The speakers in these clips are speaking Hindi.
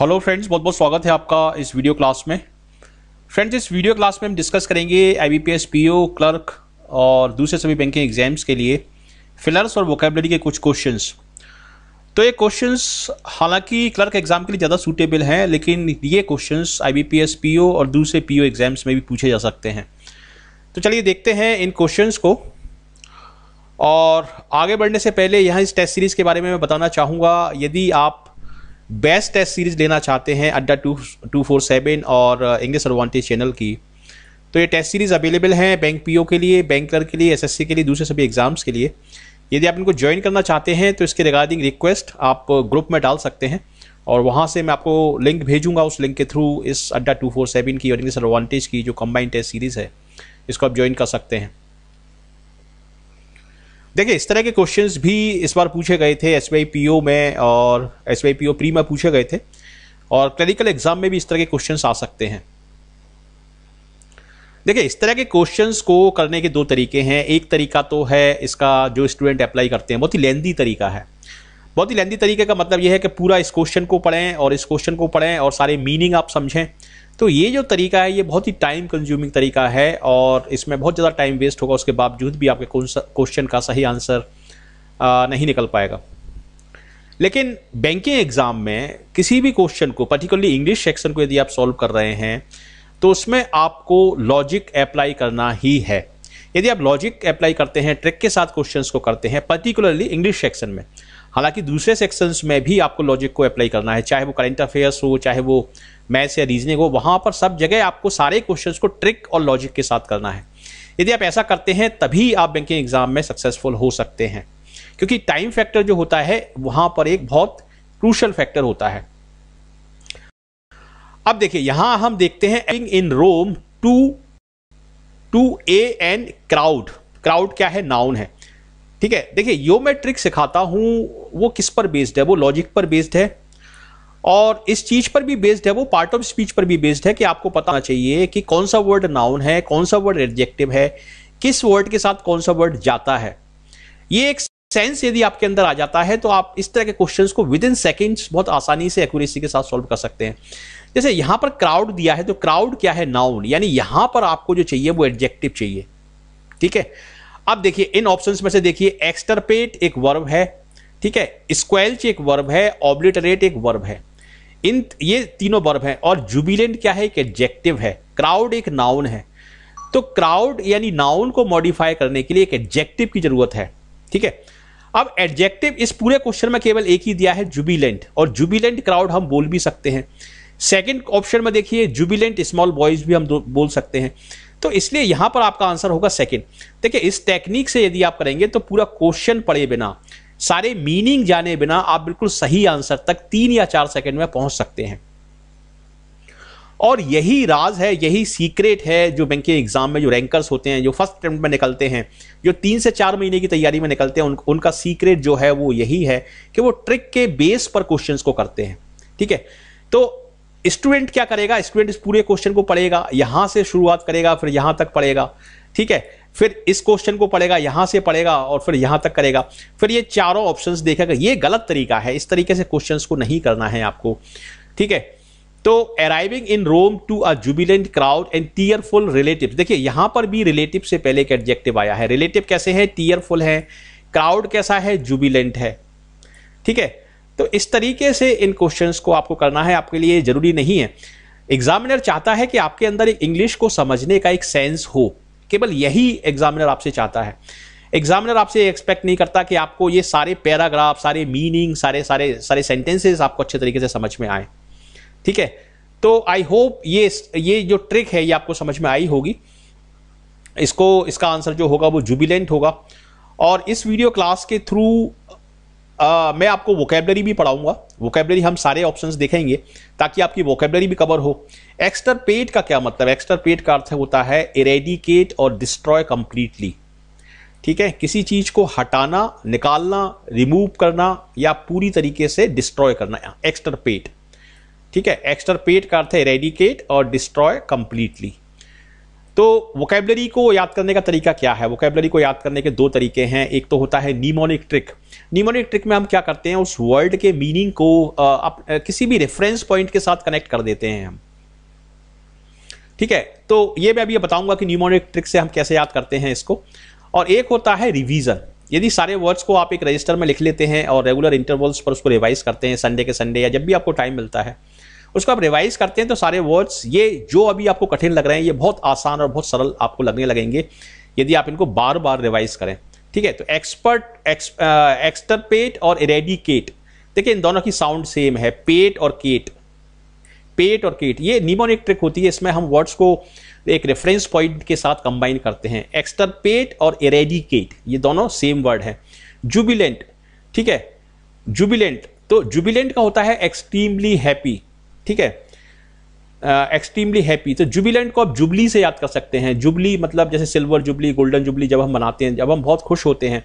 हेलो फ्रेंड्स बहुत बहुत स्वागत है आपका इस वीडियो क्लास में फ्रेंड्स इस वीडियो क्लास में हम डिस्कस करेंगे आईबीपीएस पीओ क्लर्क और दूसरे सभी बैंकिंग एग्जाम्स के लिए फिलर्स और वोकेबलरी के कुछ क्वेश्चंस तो ये क्वेश्चंस हालांकि क्लर्क एग्जाम के लिए ज़्यादा सूटेबल हैं लेकिन ये क्वेश्चन आई बी और दूसरे पी एग्जाम्स में भी पूछे जा सकते हैं तो चलिए देखते हैं इन क्वेश्चन को और आगे बढ़ने से पहले यहाँ इस टेस्ट सीरीज़ के बारे में मैं बताना चाहूँगा यदि आप बेस्ट टेस्ट सीरीज लेना चाहते हैं Adda two two four seven और इंग्लिश एडवांटेज चैनल की तो ये टेस्ट सीरीज़ अवेलेबल हैं बैंक पीओ के लिए बैंक क्लर्क के लिए एसएससी के लिए दूसरे सभी एग्ज़ाम्स के लिए यदि आप इनको ज्वाइन करना चाहते हैं तो इसके रिगार्डिंग रिक्वेस्ट आप ग्रुप में डाल सकते हैं और वहाँ से मैं आपको लिंक भेजूंगा उस लिंक के थ्रू इस अड्डा टू फोर सेवन की और इंग्लिश एडवांटेज की जो कम्बाइंड टेस्ट सीरीज़ है इसको आप ज्वाइन कर सकते हैं देखिए इस तरह के क्वेश्चंस भी इस बार पूछे गए थे एस में और एस पीओ प्री में पूछे गए थे और क्लिनिकल एग्जाम में भी इस तरह के क्वेश्चंस आ सकते हैं देखिए इस तरह के क्वेश्चंस को करने के दो तरीके हैं एक तरीका तो है इसका जो स्टूडेंट अप्लाई करते हैं बहुत ही लेंदी तरीका है बहुत ही लेंदी तरीके का मतलब यह है कि पूरा इस क्वेश्चन को पढ़ें और इस क्वेश्चन को पढ़ें और सारे मीनिंग आप समझें तो ये जो तरीका है ये बहुत ही टाइम कंज्यूमिंग तरीका है और इसमें बहुत ज़्यादा टाइम वेस्ट होगा उसके बावजूद भी आपके क्वेश्चन का सही आंसर नहीं निकल पाएगा लेकिन बैंकिंग एग्ज़ाम में किसी भी क्वेश्चन को पर्टिकुलरली इंग्लिश सेक्शन को यदि आप सॉल्व कर रहे हैं तो उसमें आपको लॉजिक अप्लाई करना ही है यदि आप लॉजिक अप्लाई करते हैं ट्रिक के साथ क्वेश्चंस को करते हैं पर्टिकुलरली इंग्लिश सेक्शन में हालांकि दूसरे सेक्शंस में भी आपको लॉजिक को अप्लाई करना है चाहे वो करंट अफेयर्स हो चाहे वो मैथ्स या रीजनिंग हो वहाँ पर सब जगह आपको सारे क्वेश्चंस को ट्रिक और लॉजिक के साथ करना है यदि आप ऐसा करते हैं तभी आप बैंकिंग एग्जाम में सक्सेसफुल हो सकते हैं क्योंकि टाइम फैक्टर जो होता है वहाँ पर एक बहुत क्रूशल फैक्टर होता है अब देखिए यहां हम देखते हैं in Rome to to a an crowd crowd क्या है नाउन है ठीक है देखिए यो मैं ट्रिक सिखाता हूँ वो किस पर बेस्ड है वो लॉजिक पर बेस्ड है और इस चीज पर भी बेस्ड है वो पार्ट ऑफ स्पीच पर भी बेस्ड है कि आपको पता चाहिए कि कौन सा वर्ड नाउन है कौन सा वर्ड एडजेक्टिव है किस वर्ड के साथ कौन सा वर्ड जाता है ये एक सेंस यदि आपके अंदर आ जाता है तो आप इस तरह के क्वेश्चन को विद इन सेकेंड्स बहुत आसानी से एक्यूरेसी के साथ सॉल्व कर सकते हैं जैसे यहां पर क्राउड दिया है तो क्राउड क्या है नाउन यानी यहां पर आपको जो चाहिए वो एडजेक्टिव चाहिए ठीक है अब देखिए इन ऑप्शंस में से देखिए एक्सटरपेट एक वर्ब है ठीक है स्क्वेल्च एक वर्ब है ऑब्लिटरेट एक वर्ब है इन ये तीनों वर्ब हैं और जुबिलेंट क्या है एक एडजेक्टिव है क्राउड एक नाउन है तो क्राउड यानी नाउन को मॉडिफाई करने के लिए एक एडजेक्टिव की जरूरत है ठीक है अब एडजेक्टिव इस पूरे क्वेश्चन में केवल एक ही दिया है जुबिलेंट और जुबिलेंट क्राउड हम बोल भी सकते हैं सेकेंड ऑप्शन में देखिए जुबिलेंट स्मॉल बॉयज भी हम बोल सकते हैं तो इसलिए यहां पर आपका आंसर होगा सेकेंड देखिए इस टेक्निक से यदि आप करेंगे तो पूरा क्वेश्चन पढ़े बिना सारे मीनिंग जाने बिना आप बिल्कुल सही आंसर तक तीन या चार सेकंड में पहुंच सकते हैं और यही राज है यही सीक्रेट है जो बैंक के एग्जाम में जो रैंकर्स होते हैं जो फर्स्ट अटैम्प्ट में निकलते हैं जो तीन से चार महीने की तैयारी में निकलते हैं उन, उनका सीक्रेट जो है वो यही है कि वो ट्रिक के बेस पर क्वेश्चंस को करते हैं ठीक है तो स्टूडेंट क्या करेगा स्टूडेंट इस पूरे क्वेश्चन को पढ़ेगा यहां से शुरुआत करेगा फिर यहां तक पढ़ेगा ठीक है फिर इस क्वेश्चन को पढ़ेगा यहां से पढ़ेगा और फिर यहां तक करेगा फिर ये चारों ऑप्शन देखेगा ये गलत तरीका है इस तरीके से क्वेश्चन को नहीं करना है आपको ठीक है तो arriving in Rome to a jubilant crowd and tearful relative देखिए यहां पर भी रिलेटिव से पहले एक एडजेक्टिव आया है रिलेटिव कैसे है टीयरफुल है क्राउड कैसा है जुबिलेंट है ठीक है तो इस तरीके से इन क्वेश्चंस को आपको करना है आपके लिए ज़रूरी नहीं है एग्जामिनर चाहता है कि आपके अंदर एक इंग्लिश को समझने का एक सेंस हो केवल यही एग्जामिनर आपसे चाहता है एग्जामिनर आपसे एक्सपेक्ट नहीं करता कि आपको ये सारे पैराग्राफ सारे मीनिंग सारे सारे सारे सेंटेंसेस आपको अच्छे तरीके से समझ में आए ठीक है तो आई होप ये ये जो ट्रिक है ये आपको समझ में आई होगी इसको इसका आंसर जो होगा वो जुबिलेंट होगा और इस वीडियो क्लास के थ्रू मैं आपको वोकेबलरी भी पढ़ाऊंगा वोकेबलरी हम सारे ऑप्शंस देखेंगे ताकि आपकी वोकेबलरी भी कवर हो पेट का क्या मतलब पेट का अर्थ होता है इरेडिकेट और डिस्ट्रॉय कंप्लीटली ठीक है किसी चीज को हटाना निकालना रिमूव करना या पूरी तरीके से डिस्ट्रॉय करना पेट ठीक है पेट का अर्थ है इरेडिकेट और डिस्ट्रॉय कंप्लीटली तो वोकेबलरी को याद करने का तरीका क्या है वोकेबलरी को याद करने के दो तरीके हैं एक तो होता है नीमोनिक ट्रिक नीमोनिक ट्रिक में हम क्या करते हैं उस वर्ड के मीनिंग को आप किसी भी रेफरेंस पॉइंट के साथ कनेक्ट कर देते हैं हम ठीक है तो ये मैं अभी बताऊंगा कि न्यूमोनिक ट्रिक से हम कैसे याद करते हैं इसको और एक होता है रिवीजन यदि सारे वर्ड्स को आप एक रजिस्टर में लिख लेते हैं और रेगुलर इंटरवल्स पर उसको रिवाइज करते हैं संडे के संडे या जब भी आपको टाइम मिलता है उसको आप रिवाइज करते हैं तो सारे वर्ड्स ये जो अभी आपको कठिन लग रहे हैं ये बहुत आसान और बहुत सरल आपको लगने लगेंगे यदि आप इनको बार बार रिवाइज करें ठीक है तो एक्सपर्ट एक्सटरपेट uh, और इरेडिकेट देखिए इन दोनों की साउंड सेम है पेट और केट पेट और केट ये निमोनिक ट्रिक होती है इसमें हम वर्ड्स को एक रेफरेंस पॉइंट के साथ कंबाइन करते हैं एक्सटरपेट और इरेडिकेट ये दोनों सेम वर्ड है जुबिलेंट ठीक है जुबिलेंट तो जुबिलेंट का होता है एक्सट्रीमली हैप्पी ठीक है एक्सट्रीमली uh, हैप्पी तो जुबिलेंट को आप जुबली से याद कर सकते हैं जुबली मतलब जैसे सिल्वर जुबली गोल्डन जुबली जब हम मनाते हैं जब हम बहुत खुश होते हैं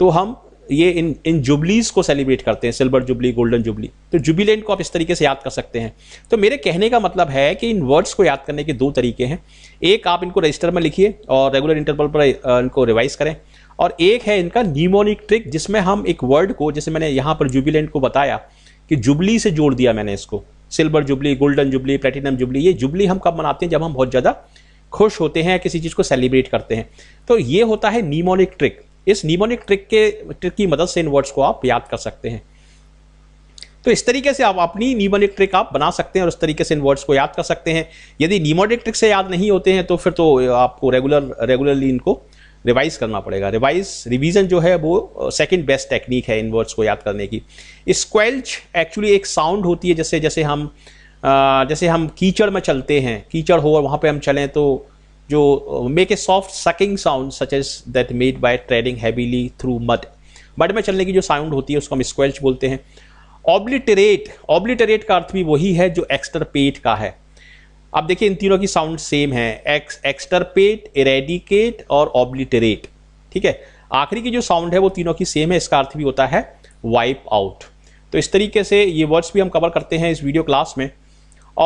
तो हम ये इन इन जुबलीज को सेलिब्रेट करते हैं सिल्वर जुबली गोल्डन जुबली तो जुबिलेंट को आप इस तरीके से याद कर सकते हैं तो मेरे कहने का मतलब है कि इन वर्ड्स को याद करने के दो तरीके हैं एक आप इनको रजिस्टर में लिखिए और रेगुलर इंटरवल पर uh, इनको रिवाइज करें और एक है इनका न्यूमोनिक ट्रिक जिसमें हम एक वर्ड को जैसे मैंने यहाँ पर जुबिलेंट को बताया कि जुबली से जोड़ दिया मैंने इसको silver jubilee golden jubilee platinum jubilee ये जुबली हम कब मनाते हैं जब हम बहुत ज़्यादा खुश होते हैं किसी चीज़ को सेलिब्रेट करते हैं तो ये होता है नीमोनिक ट्रिक इस नीमोनिक ट्रिक के ट्रिक की मदद से इन वर्ड्स को आप याद कर सकते हैं तो इस तरीके से आप अपनी नीमोनिक ट्रिक आप बना सकते हैं और इस तरीके से इन वर्ड्स को याद कर सकते हैं यदि नीमोनिक ट्रिक से याद नहीं होते हैं तो फिर तो आपको रेगुलर रेगुलरली इनको रिवाइज करना पड़ेगा रिवाइज रिवीजन जो है वो सेकंड बेस्ट टेक्निक है इन वर्ड्स को याद करने की स्क्वेल्च एक्चुअली एक साउंड होती है जैसे जैसे हम जैसे हम कीचड़ में चलते हैं कीचड़ हो और वहाँ पे हम चलें तो जो make a soft sucking sound such as that made by treading heavily through mud mud में चलने की जो साउंड होती है उसको हम स्क्वेल्च बोलते हैं ऑब्लिटरेट ऑब्लिटरेट का अर्थ भी वही है जो पेट का है अब देखिए इन तीनों की साउंड सेम है एक्स एक्सटरपेट इरेडिकेट और ऑब्लिटरेट ठीक है आखिरी की जो साउंड है वो तीनों की सेम है इसका अर्थ भी होता है वाइप आउट तो इस तरीके से ये वर्ड्स भी हम कवर करते हैं इस वीडियो क्लास में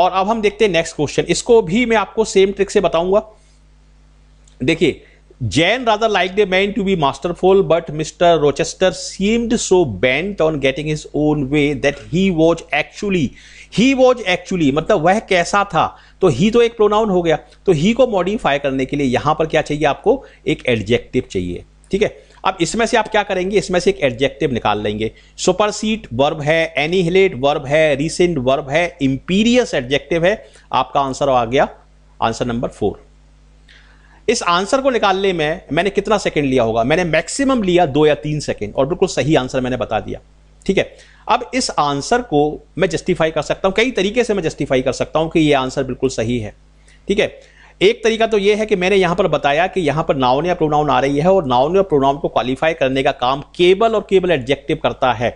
और अब हम देखते हैं नेक्स्ट क्वेश्चन इसको भी मैं आपको सेम ट्रिक से बताऊंगा देखिए Jane rather like the man to be masterful but Mr Rochester seemed so bent on getting his own way that he was actually he was actually मतलब वह कैसा था तो ही तो एक प्रोनाउन हो गया तो ही को मॉडिफाई करने के लिए यहां पर क्या चाहिए आपको एक एडजेक्टिव चाहिए ठीक है अब इसमें से आप क्या करेंगे इसमें से एक एडजेक्टिव निकाल लेंगे सुपरसीट वर्ब है एनीहिलेट वर्ब है रिसेंट वर्ब है इंपीरियस एडजेक्टिव है आपका आंसर आ गया आंसर नंबर फोर इस आंसर को निकालने में मैंने कितना सेकंड लिया होगा मैंने मैक्सिमम लिया दो या तीन सेकंड और बिल्कुल सही आंसर मैंने बता दिया ठीक है अब इस आंसर को मैं जस्टिफाई कर सकता हूं कई तरीके से मैं जस्टिफाई कर सकता हूं कि यह आंसर बिल्कुल सही है ठीक है एक तरीका तो यह है कि मैंने यहां पर बताया कि यहां पर नाउन या प्रोनाउन आ रही है और नाउन या प्रोनाउन को क्वालिफाई करने का काम केवल और केवल एडजेक्टिव करता है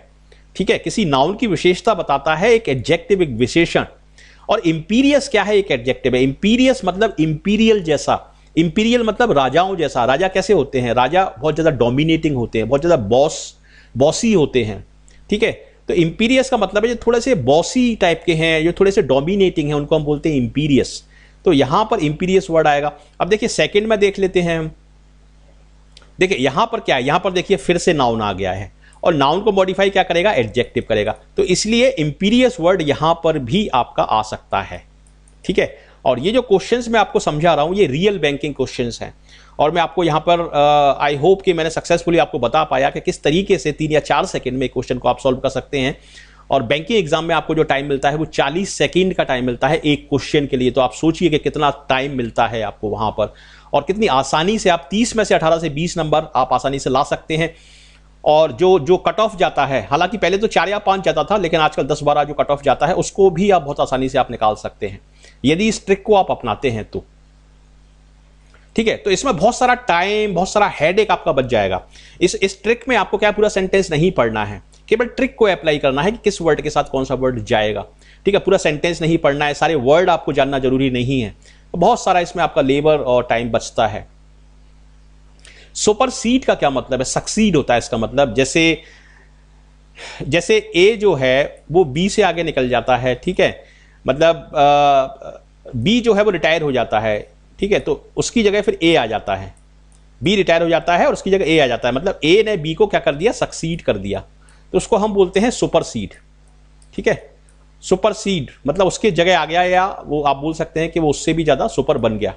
ठीक है किसी नाउन की विशेषता बताता है एक एडजेक्टिव एक विशेषण और इंपीरियस क्या है एक एडजेक्टिव है इंपीरियस मतलब इंपीरियल जैसा इंपीरियल मतलब राजाओं जैसा राजा कैसे होते हैं राजा बहुत ज़्यादा डोमिनेटिंग होते हैं बहुत ज़्यादा बॉस बॉसी होते हैं ठीक है तो इंपीरियस का मतलब है जो थोड़े से बॉसी टाइप के हैं जो थोड़े से डोमिनेटिंग हैं उनको हम बोलते हैं इंपीरियस तो यहां पर इंपीरियस वर्ड आएगा अब देखिए सेकेंड में देख लेते हैं हम देखिए यहां पर क्या है यहां पर देखिए फिर से नाउन आ गया है और नाउन को मॉडिफाई क्या करेगा एडजेक्टिव करेगा तो इसलिए इंपीरियस वर्ड यहां पर भी आपका आ सकता है ठीक है और ये जो क्वेश्चंस मैं आपको समझा रहा हूँ ये रियल बैंकिंग क्वेश्चंस हैं और मैं आपको यहाँ पर आई uh, होप कि मैंने सक्सेसफुली आपको बता पाया कि किस तरीके से तीन या चार सेकेंड में क्वेश्चन को आप सॉल्व कर सकते हैं और बैंकिंग एग्जाम में आपको जो टाइम मिलता है वो 40 सेकंड का टाइम मिलता है एक क्वेश्चन के लिए तो आप सोचिए कि कितना टाइम मिलता है आपको वहां पर और कितनी आसानी से आप 30 में से 18 से 20 नंबर आप आसानी से ला सकते हैं और जो जो कट ऑफ जाता है हालांकि पहले तो चार या पांच जाता था लेकिन आजकल दस बारह जो कट ऑफ जाता है उसको भी आप बहुत आसानी से आप निकाल सकते हैं यदि इस ट्रिक को आप अपनाते हैं तो ठीक है तो इसमें बहुत सारा टाइम बहुत सारा हेडेक आपका बच जाएगा इस इस ट्रिक में आपको क्या पूरा सेंटेंस नहीं पढ़ना है केवल ट्रिक को अप्लाई करना है कि किस वर्ड के साथ कौन सा वर्ड जाएगा ठीक है पूरा सेंटेंस नहीं पढ़ना है सारे वर्ड आपको जानना जरूरी नहीं है तो बहुत सारा इसमें आपका लेबर और टाइम बचता है सुपर सीट का क्या मतलब है सक्सीड होता है इसका मतलब जैसे जैसे ए जो है वो बी से आगे निकल जाता है ठीक है मतलब बी जो है वो रिटायर हो जाता है ठीक है तो उसकी जगह फिर ए आ जाता है बी रिटायर हो जाता है और उसकी जगह ए आ जाता है मतलब ए ने बी को क्या कर दिया सक्सीड कर दिया तो उसको हम बोलते हैं सुपर सीड ठीक है सुपर सीड मतलब उसके जगह आ गया या वो आप बोल सकते हैं कि वो उससे भी ज़्यादा सुपर बन गया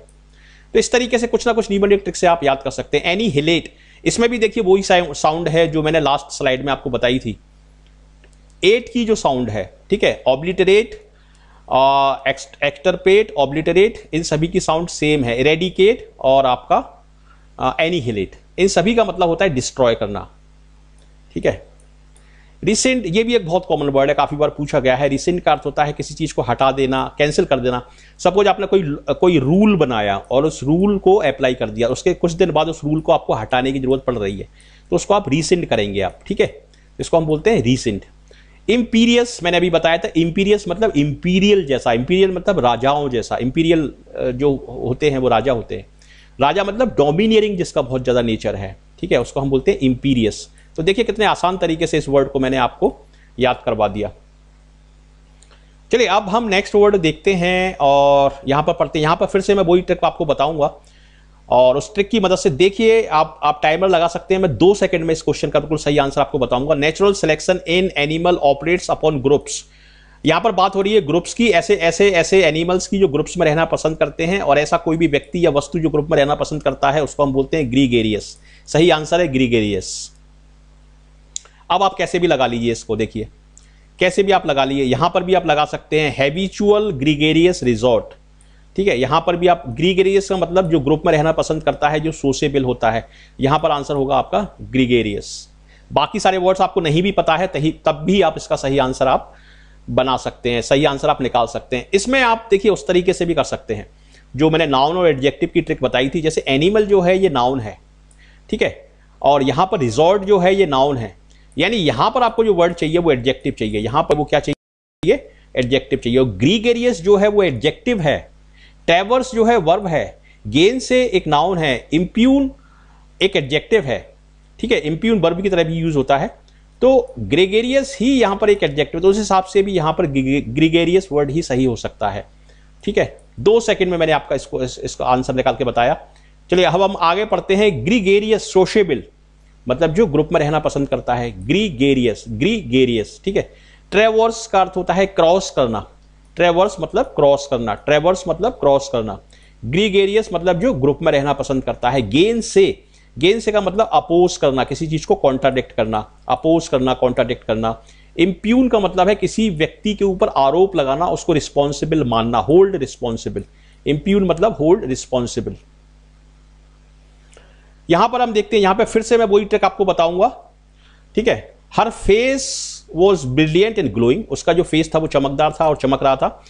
तो इस तरीके से कुछ ना कुछ न्यूमेरिक ट्रिक से आप याद कर सकते हैं एनी हिलेट इसमें भी देखिए वही साउंड है जो मैंने लास्ट स्लाइड में आपको बताई थी एट की जो साउंड है ठीक है ऑब्लिटरेट एक्सटरपेट ऑब्लिटरेट इन सभी की साउंड सेम है इरेडिकेट और आपका एनीहिलेट इन सभी का मतलब होता है डिस्ट्रॉय करना ठीक है रिसेंट ये भी एक बहुत कॉमन वर्ड है काफ़ी बार पूछा गया है रिसेंट का अर्थ होता है किसी चीज़ को हटा देना कैंसिल कर देना सपोज आपने कोई कोई रूल बनाया और उस रूल को अप्लाई कर दिया उसके कुछ दिन बाद उस रूल को आपको हटाने की जरूरत पड़ रही है तो उसको आप रिसेंट करेंगे आप ठीक है इसको हम बोलते हैं रिसेंट इम्पीरियस मैंने अभी बताया था इम्पीरियस मतलब इम्पीरियल जैसा इम्पीरियल मतलब राजाओं जैसा इम्पीरियल जो होते हैं वो राजा होते हैं राजा मतलब डोमिनियरिंग जिसका बहुत ज़्यादा नेचर है ठीक है उसको हम बोलते हैं इम्पीरियस तो देखिए कितने आसान तरीके से इस वर्ड को मैंने आपको याद करवा दिया चलिए अब हम नेक्स्ट वर्ड देखते हैं और यहाँ पर पढ़ते हैं यहाँ पर फिर से मैं वही ट्रिक आपको बताऊंगा और उस ट्रिक की मदद से देखिए आप आप टाइमर लगा सकते हैं मैं दो सेकंड में इस क्वेश्चन का बिल्कुल सही आंसर आपको बताऊंगा natural selection in animal operates upon groups यहां पर बात हो रही है ग्रुप्स की ऐसे ऐसे ऐसे एनिमल्स की जो ग्रुप्स में रहना पसंद करते हैं और ऐसा कोई भी व्यक्ति या वस्तु जो ग्रुप में रहना पसंद करता है उसको हम बोलते हैं ग्रीगेरियस सही आंसर है ग्रीगेरियस अब आप कैसे भी लगा लीजिए इसको देखिए कैसे भी आप लगा लीजिए यहां पर भी आप लगा सकते हैं हैबिचुअल ग्रीगेरियस रिजॉर्ट ठीक है यहां पर भी आप ग्रीगेरियस का मतलब जो ग्रुप में रहना पसंद करता है जो सोशेबल होता है यहां पर आंसर होगा आपका ग्रीगेरियस बाकी सारे वर्ड्स आपको नहीं भी पता है तब भी आप इसका सही आंसर आप बना सकते हैं सही आंसर आप निकाल सकते हैं इसमें आप देखिए उस तरीके से भी कर सकते हैं जो मैंने नाउन और एडजेक्टिव की ट्रिक बताई थी जैसे एनिमल जो है ये नाउन है ठीक है और यहाँ पर रिजॉर्ट जो है ये नाउन है यानी यहाँ पर आपको जो वर्ड चाहिए वो एडजेक्टिव चाहिए यहाँ पर वो क्या चाहिए एडजेक्टिव चाहिए और ग्रीगेरियस जो है वो एडजेक्टिव है टेवर्स जो है वर्ब है गेन से एक नाउन है इम्प्यून एक एडजेक्टिव है ठीक है इम्प्यून वर्ब की तरह भी यूज होता है तो ग्रेगेरियस ही यहां पर एक एडजेक्टिव तो उस हिसाब से भी यहां पर ग्रेगेरियस वर्ड ही सही हो सकता है ठीक है दो सेकंड में मैंने आपका इसको इस, इसका आंसर निकाल के बताया चलिए अब हम आगे पढ़ते हैं ग्रीगेरियस सोशेबल मतलब जो ग्रुप में रहना पसंद करता है ग्रीगेरियस ग्रीगेरियस ठीक है ट्रेवर्स का अर्थ होता है क्रॉस करना ट्रेवर्स मतलब क्रॉस करना ट्रेवर्स मतलब क्रॉस करना ग्रीगेरियस मतलब जो ग्रुप में रहना पसंद करता है गेन से गेन से का मतलब अपोज करना किसी चीज को कॉन्ट्राडिक्ट करना अपोज करना कॉन्ट्राडिक्ट करना इम्प्यून का मतलब है किसी व्यक्ति के ऊपर आरोप लगाना उसको रिस्पॉन्सिबल मानना होल्ड रिस्पॉन्सिबल इम्प्यून मतलब होल्ड रिस्पॉन्सिबल यहां पर हम देखते हैं यहां पर फिर से मैं वही ट्रिक आपको बताऊंगा ठीक है her face was brilliant and glowing उसका जो फेस था वो चमकदार था और चमक रहा था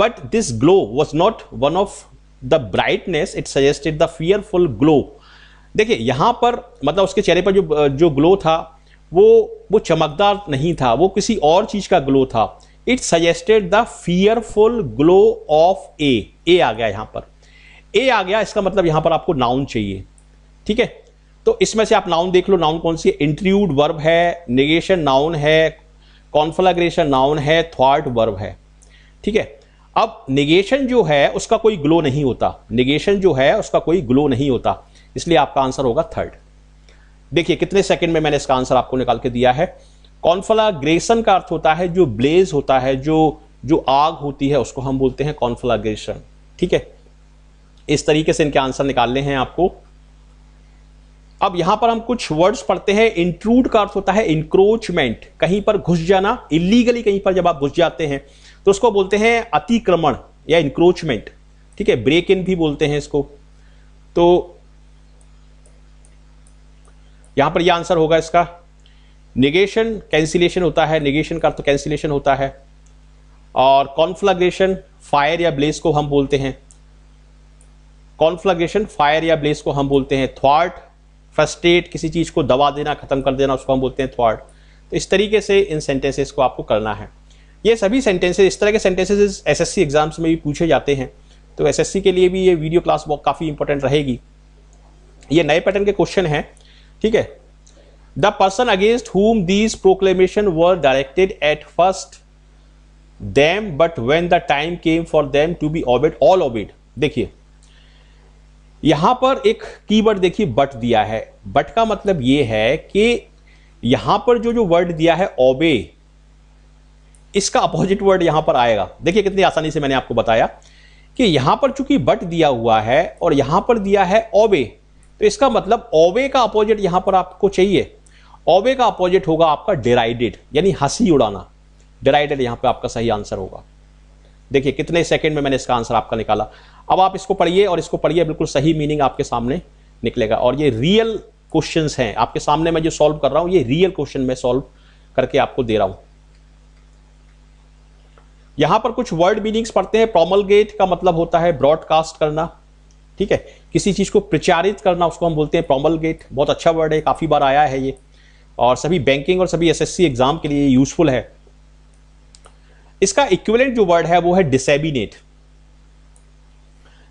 but this glow was not one of the brightness it suggested the fearful glow देखिए यहाँ पर मतलब उसके चेहरे पर जो जो ग्लो था वो वो चमकदार नहीं था वो किसी और चीज़ का ग्लो था it suggested the fearful glow of a a आ गया यहाँ पर ए आ गया इसका मतलब यहाँ पर आपको नाउन चाहिए ठीक है तो इसमें से आप नाउन देख लो नाउन कौन सी है इंट्रूड वर्ब है निगेशन नाउन है कॉन्फ्लाग्रेशन नाउन है थॉट वर्ब है ठीक है अब निगेशन जो है उसका कोई ग्लो नहीं होता निगेशन जो है उसका कोई ग्लो नहीं होता इसलिए आपका आंसर होगा थर्ड देखिए कितने सेकंड में मैंने इसका आंसर आपको निकाल के दिया है कॉन्फ्लाग्रेशन का अर्थ होता है जो ब्लेज होता है जो जो आग होती है उसको हम बोलते हैं कॉन्फ्लाग्रेशन ठीक है इस तरीके से इनके आंसर निकालने हैं आपको अब यहां पर हम कुछ वर्ड्स पढ़ते हैं इंट्रूड का अर्थ होता है इंक्रोचमेंट कहीं पर घुस जाना इलीगली कहीं पर जब आप घुस जाते हैं तो उसको बोलते हैं अतिक्रमण या इंक्रोचमेंट ठीक है ब्रेक इन भी बोलते हैं इसको तो यहां पर यह आंसर होगा इसका निगेशन कैंसिलेशन होता है निगेशन का अर्थ कैंसिलेशन होता है और कॉन्फ्लग्रेशन फायर या ब्लेस को हम बोलते हैं कॉन्फ्लग्रेशन फायर या ब्लेस को हम बोलते हैं थॉट फर्स्ट किसी चीज़ को दवा देना ख़त्म कर देना उसको हम बोलते हैं थॉट तो इस तरीके से इन सेंटेंसेस को आपको करना है ये सभी सेंटेंसेज इस तरह के सेंटेंसेज एस एग्ज़ाम्स में भी पूछे जाते हैं तो एस के लिए भी ये वीडियो क्लास बहुत काफ़ी इंपॉर्टेंट रहेगी ये नए पैटर्न के क्वेश्चन हैं ठीक है the person against whom these proclamation were directed at first them but when the time came for them to be obeyed all obeyed देखिए यहां पर एक कीवर्ड देखिए बट दिया है बट का मतलब यह है कि यहां पर जो जो वर्ड दिया है ओबे इसका अपोजिट वर्ड यहां पर आएगा देखिए कितनी आसानी से मैंने आपको बताया कि यहां पर चूंकि बट दिया हुआ है और यहां पर दिया है ओबे तो इसका मतलब ओबे का अपोजिट यहां पर आपको चाहिए ओबे का अपोजिट होगा आपका डिराइडेड यानी हंसी उड़ाना डिराइडेड यहां पर आपका सही आंसर होगा देखिए कितने सेकंड में मैंने इसका आंसर आपका निकाला अब आप इसको पढ़िए और इसको पढ़िए बिल्कुल सही मीनिंग आपके सामने निकलेगा और ये रियल क्वेश्चन हैं आपके सामने मैं जो सॉल्व कर रहा हूं ये रियल क्वेश्चन मैं सॉल्व करके आपको दे रहा हूं यहां पर कुछ वर्ड मीनिंग्स पढ़ते हैं प्रोमलगेट का मतलब होता है ब्रॉडकास्ट करना ठीक है किसी चीज को प्रचारित करना उसको हम बोलते हैं प्रोमलगेट बहुत अच्छा वर्ड है काफी बार आया है ये और सभी बैंकिंग और सभी एसएससी एग्जाम के लिए यूजफुल है इसका इक्विवेलेंट जो वर्ड है वो है डिसेबिनेट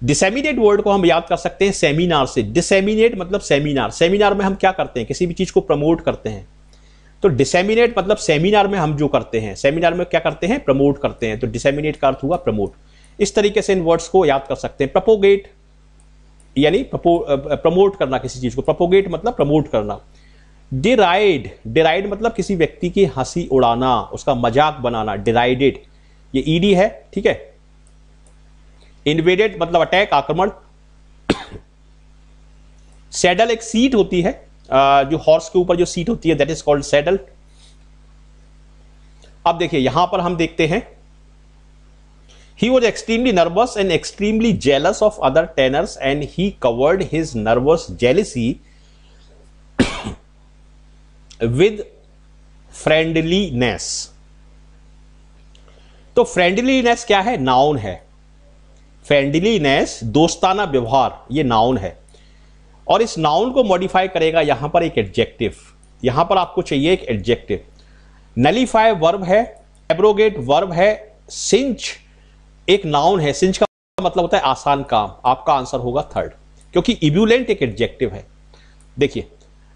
डिसेमिनेट वर्ड को हम याद कर सकते हैं सेमिनार से डिसेमिनेट मतलब सेमिनार सेमिनार में हम क्या करते हैं किसी भी चीज़ को प्रमोट करते हैं तो डिसेमिनेट मतलब सेमिनार में हम जो करते हैं सेमिनार में क्या करते हैं प्रमोट करते हैं तो डिसेमिनेट का अर्थ हुआ प्रमोट इस तरीके से इन वर्ड्स को याद कर सकते हैं प्रपोगेट यानी प्रमोट करना किसी चीज़ को प्रपोगेट मतलब प्रमोट करना डिराइड डिराइड मतलब किसी व्यक्ति की हंसी उड़ाना उसका मजाक बनाना डिराइडेड ये ईडी है ठीक है इन्वेडेड मतलब अटैक आक्रमण सैडल एक सीट होती है जो हॉर्स के ऊपर जो सीट होती है दैट इज कॉल्ड सैडल अब देखिए यहां पर हम देखते हैं he was extremely nervous and extremely jealous of other tenors and he covered his nervous jealousy with friendliness तो फ्रेंडलीनेस क्या है नाउन है फ्रेंडलीनेस दोस्ताना व्यवहार ये नाउन है और इस नाउन को मॉडिफाई करेगा यहां पर एक एडजेक्टिव यहां पर आपको चाहिए एक एडजेक्टिव नलीफाई वर्ब है एब्रोगेट वर्ब है सिंच एक नाउन है सिंच का मतलब होता है आसान काम आपका आंसर होगा थर्ड क्योंकि इब्यूलेंट एक एडजेक्टिव है देखिए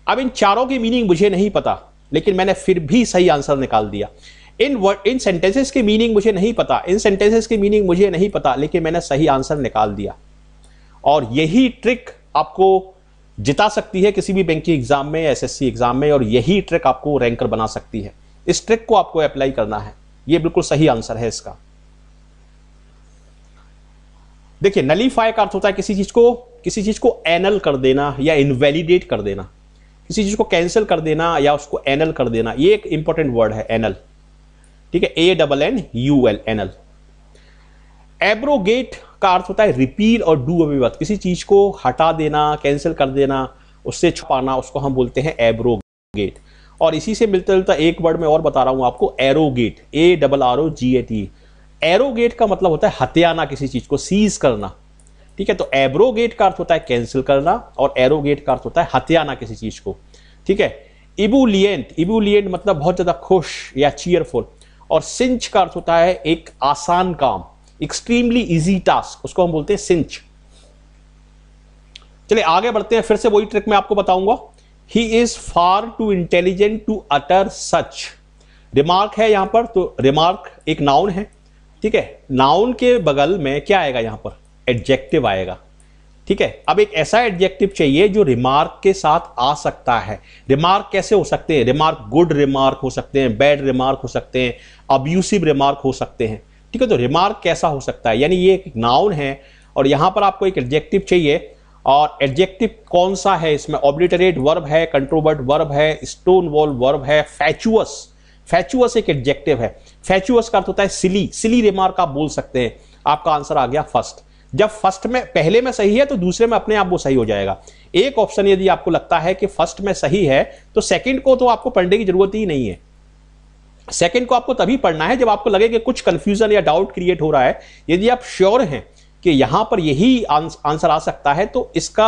अब इन चारों की मीनिंग मुझे नहीं पता लेकिन मैंने फिर भी सही आंसर निकाल दिया इन वर्ड इन सेंटेंसेस की मीनिंग मुझे नहीं पता इन सेंटेंसेस की मीनिंग मुझे नहीं पता लेकिन मैंने सही आंसर निकाल दिया और यही ट्रिक आपको जिता सकती है किसी भी बैंक की एग्जाम में एसएससी एग्जाम में और यही ट्रिक आपको रैंकर बना सकती है इस ट्रिक को आपको अप्लाई करना है ये बिल्कुल सही आंसर है इसका देखिए नलीफाई का अर्थ होता है किसी चीज को किसी चीज को एनल कर देना या इनवैलिडेट कर देना किसी चीज को कैंसिल कर देना या उसको एनल कर देना ये एक इंपॉर्टेंट वर्ड है एनल ठीक है A double N U L L abrogate का अर्थ होता है रिपील और डू अवे किसी चीज को हटा देना कैंसिल कर देना उससे छुपाना उसको हम बोलते हैं एब्रोगेट और इसी से मिलता जुलता एक वर्ड में और बता रहा हूं आपको arrogate A double R O G A T arrogate का मतलब होता है हत्याना किसी चीज को सीज करना ठीक है तो एब्रोगेट का अर्थ होता है कैंसिल करना और एरोगेट का अर्थ होता है हत्याना किसी चीज को ठीक है इबुलियंट इबुलियंट मतलब बहुत ज्यादा खुश या चीयरफुल और सिंच का अर्थ होता है एक आसान काम एक्सट्रीमली इजी टास्क उसको हम बोलते हैं सिंच चलिए आगे बढ़ते हैं फिर से वही ट्रिक मैं आपको बताऊंगा he is far too intelligent to utter such remark है यहां पर तो रिमार्क एक नाउन है ठीक है नाउन के बगल में क्या आएगा यहां पर एडजेक्टिव आएगा ठीक है अब एक ऐसा एडजेक्टिव चाहिए जो रिमार्क के साथ आ सकता है रिमार्क कैसे हो सकते हैं रिमार्क गुड रिमार्क हो सकते हैं बैड रिमार्क हो सकते हैं अब्यूसिव रिमार्क हो सकते हैं ठीक है तो रिमार्क कैसा हो सकता है यानी ये एक नाउन है और यहाँ पर आपको एक एडजेक्टिव चाहिए और एडजेक्टिव कौन सा है इसमें ऑब्लिटरेट वर्ब है कंट्रोवर्ट वर्ब है स्टोन वॉल वर्ब है फैचुअस फैचुअस एक एडजेक्टिव है फैचुअस का अर्थ होता है सिली सिली रिमार्क आप बोल सकते हैं आपका आंसर आ गया फर्स्ट जब फर्स्ट में पहले में सही है तो दूसरे में अपने आप वो सही हो जाएगा एक ऑप्शन यदि आपको लगता है कि फर्स्ट में सही है तो सेकंड को तो आपको पढ़ने की जरूरत ही नहीं है सेकंड को आपको तभी पढ़ना है जब आपको लगे कि कुछ कंफ्यूजन या डाउट क्रिएट हो रहा है यदि आप श्योर हैं कि यहां पर यही आंसर आ सकता है तो इसका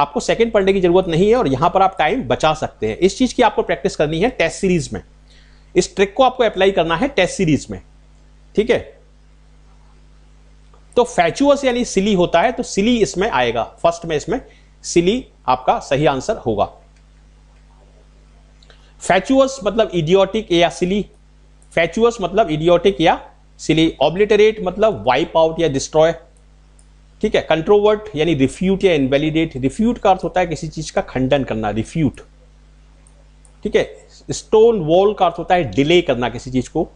आपको सेकंड पढ़ने की जरूरत नहीं है और यहां पर आप टाइम बचा सकते हैं इस चीज की आपको प्रैक्टिस करनी है टेस्ट सीरीज में इस ट्रिक को आपको अप्लाई करना है टेस्ट सीरीज में ठीक है तो फैचुअस यानी सिली होता है तो सिली इसमें आएगा फर्स्ट में इसमें सिली आपका सही आंसर होगा फैचुअस मतलब इडियोटिक या सिली फैचुअस मतलब इडियोटिक या सिली ऑब्लिटरेट मतलब वाइप आउट या डिस्ट्रॉय ठीक है कंट्रोवर्ट यानी रिफ्यूट या इनवेलिडेट रिफ्यूट का अर्थ होता है किसी चीज का खंडन करना रिफ्यूट ठीक है स्टोन वॉल का अर्थ होता है डिले करना किसी चीज को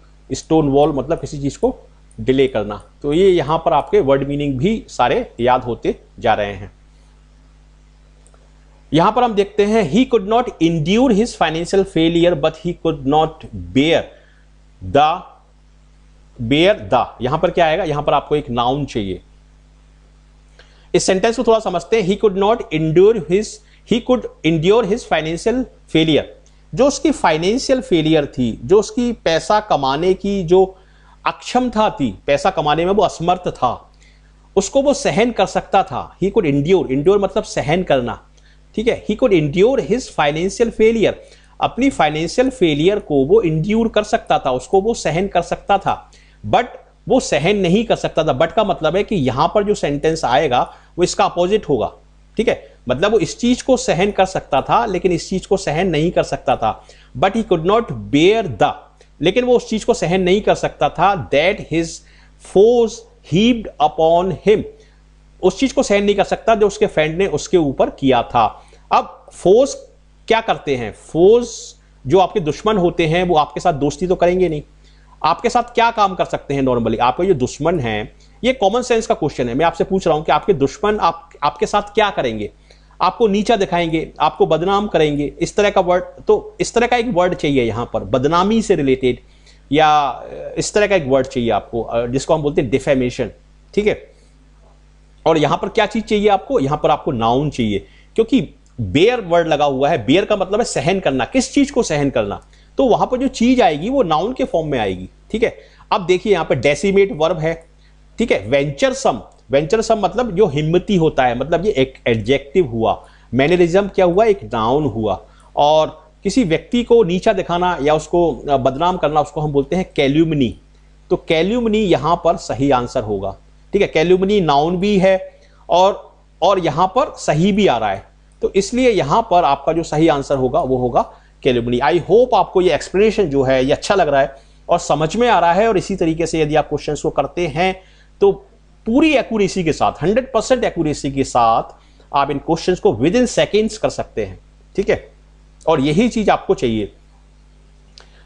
स्टोन वॉल मतलब किसी चीज को डिले करना तो ये यहां पर आपके वर्ड मीनिंग भी सारे याद होते जा रहे हैं यहां पर हम देखते हैं he could not endure his financial failure but he could not bear the bear the यहां पर क्या आएगा यहां पर आपको एक नाउन चाहिए इस सेंटेंस को थोड़ा समझते हैं he could not endure his he could endure his financial failure जो उसकी फाइनेंशियल फेलियर थी जो उसकी पैसा कमाने की जो अक्षम था थी पैसा कमाने में वो असमर्थ था उसको वो सहन कर सकता था ही कुड इंड्योर इंड्योर मतलब सहन करना ठीक है he could endure his financial failure अपनी फाइनेंशियल फेलियर को वो इंड्योर कर सकता था उसको वो सहन कर सकता था बट वो सहन नहीं कर सकता था बट का मतलब है कि यहां पर जो सेंटेंस आएगा वो इसका अपोजिट होगा ठीक है मतलब वो इस चीज को सहन कर सकता था लेकिन इस चीज को सहन नहीं कर सकता था but he could not bear the लेकिन वो उस चीज को सहन नहीं कर सकता था that his force heaped upon him उस चीज को सहन नहीं कर सकता जो उसके फ्रेंड ने उसके ऊपर किया था अब फोर्स क्या करते हैं फोर्स जो आपके दुश्मन होते हैं वो आपके साथ दोस्ती तो करेंगे नहीं आपके साथ क्या काम कर सकते हैं नॉर्मली आपके जो दुश्मन हैं ये कॉमन सेंस का क्वेश्चन है मैं आपसे पूछ रहा हूं कि आपके दुश्मन आप आपके साथ क्या करेंगे आपको नीचा दिखाएंगे आपको बदनाम करेंगे इस तरह का वर्ड तो इस तरह का एक वर्ड चाहिए यहाँ पर बदनामी से रिलेटेड या इस तरह का एक वर्ड चाहिए आपको जिसको हम बोलते हैं डिफेमेशन ठीक है और यहाँ पर क्या चीज़ चाहिए आपको यहाँ पर आपको नाउन चाहिए क्योंकि बेयर वर्ड लगा हुआ है बेयर का मतलब है सहन करना किस चीज़ को सहन करना तो वहां पर जो चीज़ आएगी वो नाउन के फॉर्म में आएगी ठीक है अब देखिए यहाँ पर डेसीमेट वर्ब है ठीक है वेंचर सम वेंचर सब मतलब जो हिम्मती होता है मतलब ये एक एडजेक्टिव हुआ मैनरिज्म क्या हुआ एक नाउन हुआ और किसी व्यक्ति को नीचा दिखाना या उसको बदनाम करना उसको हम बोलते हैं कैल्यूमनी तो कैल्यूमनी यहाँ पर सही आंसर होगा ठीक है कैल्यूमनी नाउन भी है और और यहाँ पर सही भी आ रहा है तो इसलिए यहाँ पर आपका जो सही आंसर होगा वो होगा कैल्यूमनी आई होप आपको ये एक्सप्लेनेशन जो है ये अच्छा लग रहा है और समझ में आ रहा है और इसी तरीके से यदि आप क्वेश्चन को करते हैं तो पूरी एक्यूरेसी के साथ 100 परसेंट एक्यूरेसी के साथ आप इन क्वेश्चंस को विद इन सेकेंड्स कर सकते हैं ठीक है और यही चीज आपको चाहिए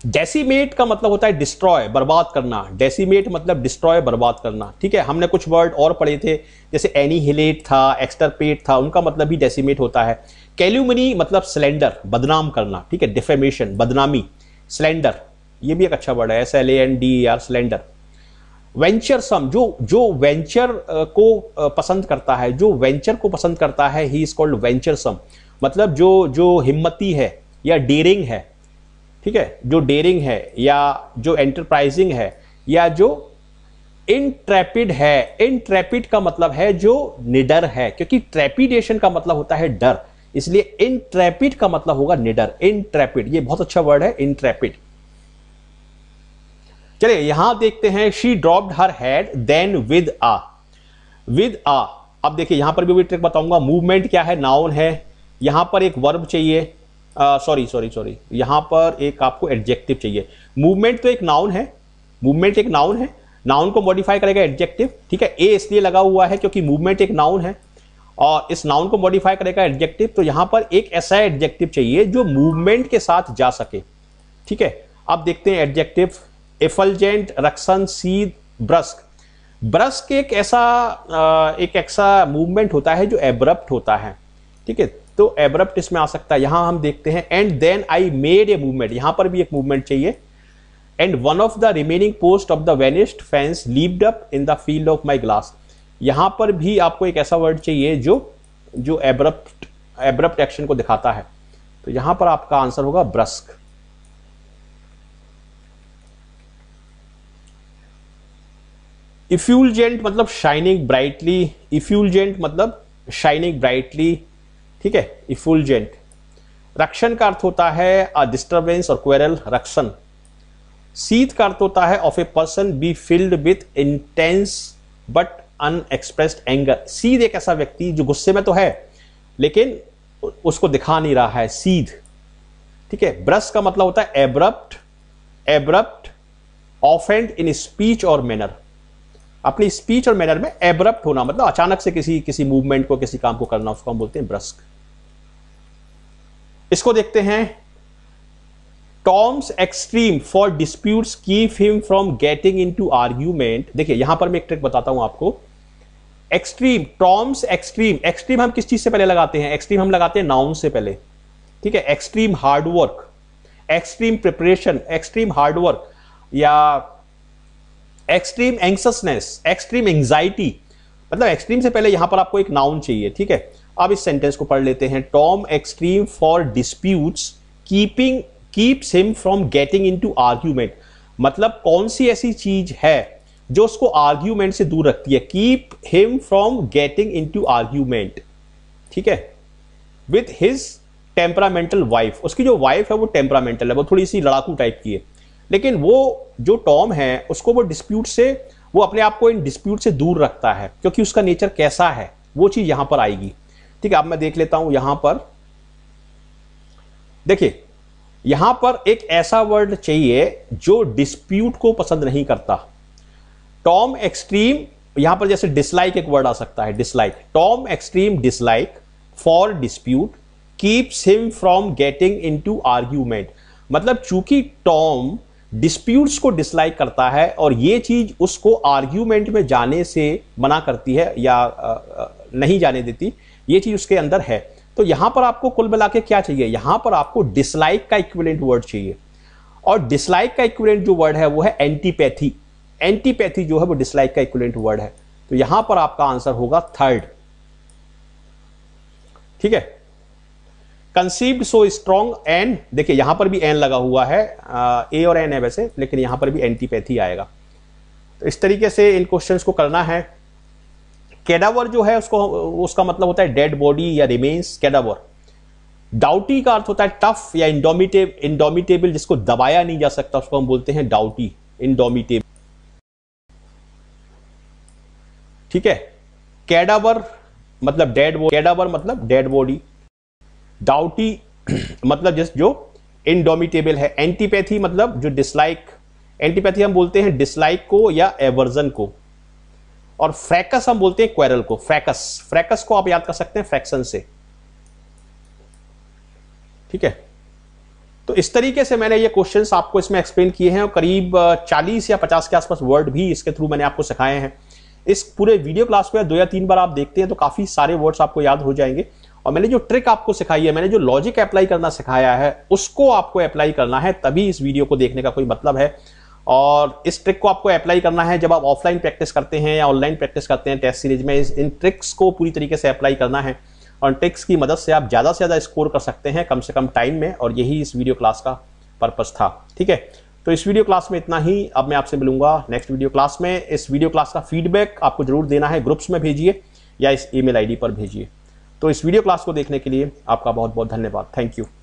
डेसीमेट का मतलब होता है डिस्ट्रॉय बर्बाद करना डेसीमेट मतलब डिस्ट्रॉय बर्बाद करना ठीक है हमने कुछ वर्ड और पढ़े थे जैसे एनीहिलेट था एक्सटरपेट था उनका मतलब भी डेसीमेट होता है कैल्यूमनी मतलब सिलेंडर बदनाम करना ठीक है डिफेमेशन बदनामी सिलेंडर ये भी एक अच्छा वर्ड है S L A N D R slander venturesome जो जो वेंचर uh, uh, को पसंद करता है जो वेंचर को पसंद करता है he is called venturesome मतलब जो जो हिम्मती है या डेरिंग है ठीक है जो डेरिंग है या जो एंटरप्राइजिंग है या जो इनट्रैपिड है इनट्रैपिड का मतलब है जो निडर है क्योंकि ट्रेपिडेशन का मतलब होता है डर इसलिए इनट्रैपिड का मतलब होगा निडर इनट्रैपिड ये बहुत अच्छा वर्ड है इनट्रैपिड चलिए यहां देखते हैं she dropped her head then with a with a अब देखिए यहां पर भी वही ट्रिक बताऊंगा मूवमेंट क्या है नाउन है यहां पर एक वर्ब चाहिए सॉरी सॉरी सॉरी यहां पर एक आपको एडजेक्टिव चाहिए मूवमेंट तो एक नाउन है मूवमेंट एक नाउन है नाउन को मॉडिफाई करेगा एडजेक्टिव ठीक है ए इसलिए लगा हुआ है क्योंकि मूवमेंट एक नाउन है और इस नाउन को मॉडिफाई करेगा एडजेक्टिव तो यहाँ पर एक ऐसा एडजेक्टिव चाहिए जो मूवमेंट के साथ जा सके ठीक है अब देखते हैं एडजेक्टिव एफलजेंट रक्सन सीध ब्रस्क ब्रस्क एक ऐसा एक ऐसा मूवमेंट होता है जो एब्रप्ट होता है ठीक है तो एब्रप्ट इसमें आ सकता है यहां हम देखते हैं and then I made a movement यहां पर भी एक मूवमेंट चाहिए and one of the remaining post of the vanished fence leaved up in the field of my glass यहां पर भी आपको एक ऐसा वर्ड चाहिए जो जो एब्रप्ट एब्रप्ट एक्शन को दिखाता है तो यहां पर आपका आंसर होगा ब्रस्क इफ्यूलजेंट मतलब शाइनिंग ब्राइटली इफ्यूलजेंट मतलब शाइनिंग ब्राइटली ठीक है इफ्यूलजेंट रक्षण का अर्थ होता है अ डिस्टर्बेंस और क्वेरल रक्षण सीथ का अर्थ होता है of a person be filled with intense but unexpressed anger seethe एक ऐसा व्यक्ति जो गुस्से में तो है लेकिन उसको दिखा नहीं रहा है सीध ठीक है ब्रश का मतलब होता है abrupt abrupt offhand in speech और मैनर अपनी स्पीच और मैनर में एब्रप्ट होना मतलब अचानक से किसी किसी मूवमेंट को किसी काम को करना उसको हम बोलते हैं ब्रस्क इसको देखते हैं Tom's extreme for disputes keep him from getting into argument देखिए यहां पर मैं एक ट्रिक बताता हूं आपको एक्सट्रीम टॉम्स एक्सट्रीम एक्सट्रीम हम किस चीज से पहले लगाते हैं एक्सट्रीम हम लगाते हैं नाउन से पहले ठीक है extreme hard work extreme preparation extreme hard work या एक्सट्रीम एंक्ससनेस एक्सट्रीम एंगजाइटी मतलब एक्सट्रीम से पहले यहां पर आपको एक नाउन चाहिए ठीक है अब इस सेंटेंस को पढ़ लेते हैं Tom extreme for disputes keeping keeps him from getting into argument मतलब कौन सी ऐसी चीज है जो उसको आर्ग्यूमेंट से दूर रखती है keep him from getting into argument ठीक है विथ हिज टेम्परामेंटल वाइफ उसकी जो वाइफ है वो टेम्परामेंटल है वो थोड़ी सी लड़ाकू टाइप की है लेकिन वो जो टॉम है उसको वो डिस्प्यूट से वो अपने आप को इन डिस्प्यूट से दूर रखता है क्योंकि उसका नेचर कैसा है वो चीज़ यहाँ पर आएगी ठीक है अब मैं देख लेता हूँ यहाँ पर देखिए यहाँ पर एक ऐसा वर्ड चाहिए जो डिस्प्यूट को पसंद नहीं करता टॉम एक्सट्रीम यहाँ पर जैसे डिसलाइक एक वर्ड आ सकता है dislike Tom extreme dislike for dispute keeps him from getting into argument मतलब चूंकि टॉम डिस्प्यूट्स को डिसलाइक करता है और ये चीज उसको आर्ग्यूमेंट में जाने से मना करती है या नहीं जाने देती ये चीज उसके अंदर है तो यहां पर आपको कुल मिला के क्या चाहिए यहां पर आपको डिसलाइक का इक्विलेंट वर्ड चाहिए और डिसलाइक का इक्विलेंट जो वर्ड है वो है एंटीपैथी एंटीपैथी जो है वो डिसलाइक का इक्विलेंट वर्ड है तो यहां पर आपका आंसर होगा थर्ड ठीक है कंसीव्ड सो स्ट्रॉन्ग एन देखिए यहां पर भी एन लगा हुआ है ए और एन है वैसे लेकिन यहां पर भी एंटीपैथी आएगा तो इस तरीके से इन क्वेश्चंस को करना है कैडावर जो है उसको उसका मतलब होता है डेड बॉडी या रिमेन्स कैडावर डाउटी का अर्थ होता है टफ या इंडोमिटेब इंडोमिटेबल जिसको दबाया नहीं जा सकता उसको हम बोलते हैं डाउटी इंडोमिटेबल ठीक है कैडावर मतलब डेड कैडावर मतलब डेड बॉडी डाउटी मतलब जस्ट जो इनडोमिटेबल है एंटीपैथी मतलब जो डिसलाइक एंटीपैथी हम बोलते हैं डिसलाइक को या एवर्जन को और फ्रैकस हम बोलते हैं क्वेरल को फ्रैकस फ्रैकस को आप याद कर सकते हैं फ्रैक्शन से ठीक है तो इस तरीके से मैंने ये क्वेश्चन आपको इसमें एक्सप्लेन किए हैं और करीब 40 या 50 के आसपास वर्ड भी इसके थ्रू मैंने आपको सिखाए हैं इस पूरे वीडियो क्लास को दो या तीन बार आप देखते हैं तो काफी सारे वर्ड्स आपको याद हो जाएंगे और मैंने जो ट्रिक आपको सिखाई है मैंने जो लॉजिक अप्लाई करना सिखाया है उसको आपको अप्लाई करना है तभी इस वीडियो को देखने का कोई मतलब है और इस ट्रिक को आपको अप्लाई करना है जब आप ऑफलाइन प्रैक्टिस करते हैं या ऑनलाइन प्रैक्टिस करते हैं टेस्ट सीरीज में इस इन ट्रिक्स को पूरी तरीके से अप्लाई करना है और ट्रिक्स की मदद से आप ज़्यादा से ज़्यादा स्कोर कर सकते हैं कम से कम टाइम में और यही इस वीडियो क्लास का पर्पज़ था ठीक है तो इस वीडियो क्लास में इतना ही अब मैं आपसे मिलूंगा नेक्स्ट वीडियो क्लास में इस वीडियो क्लास का फीडबैक आपको जरूर देना है ग्रुप्स में भेजिए या इस ईमेल आईडी पर भेजिए तो इस वीडियो क्लास को देखने के लिए आपका बहुत बहुत धन्यवाद थैंक यू